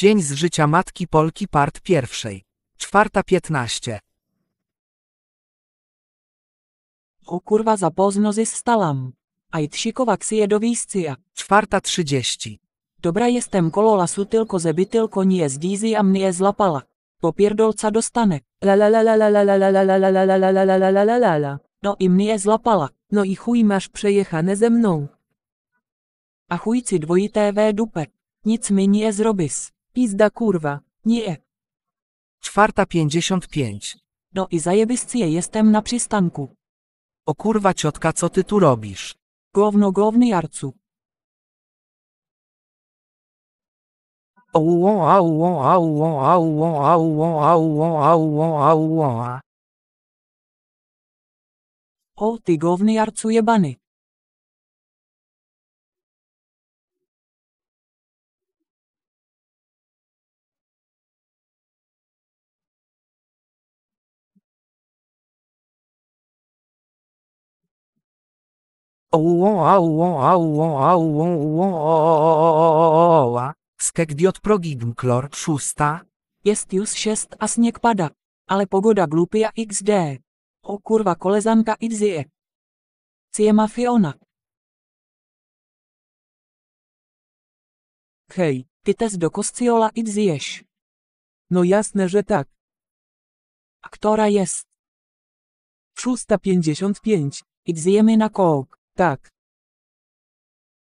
Dzień z życia matki Polki part pierwszej. Czwarta piętnaście. O kurwa za zapozno zystalám. A i tšikovak si do scia. Czwarta trzydzieści. Dobra jestem kolo lasu tylko zeby tylko nie zdízy a mnie zlapala. Popierdolca dostane. No i mnie zlapala. No i chuj masz przejechane ze mną. A chujci dvojité vé dupe. Nic mnie nie zrobis. Pizda kurwa. Nie. Czwarta pięćdziesiąt pięć. No i zajebyscie jestem na przystanku. O kurwa ciotka co ty tu robisz? Gówno gówny jarcu. O ty gówny jarcu jebany. Skekdiot progigm klor šusta. Jest już 6 a snieg pada, ale pogoda glupia xd. O kurwa kolezanka idzie. Ciema Fiona. Hej, ty też do kosciola idzieś? No jasne, że tak. A która jest? 655. Idziemy na kok. Tak.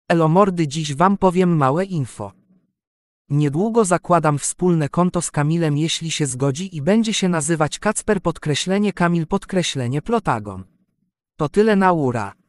Elomordy dziś wam powiem małe info. Niedługo zakładam wspólne konto z Kamilem jeśli się zgodzi i będzie się nazywać Kacper podkreślenie Kamil podkreślenie Plotagon. To tyle na ura.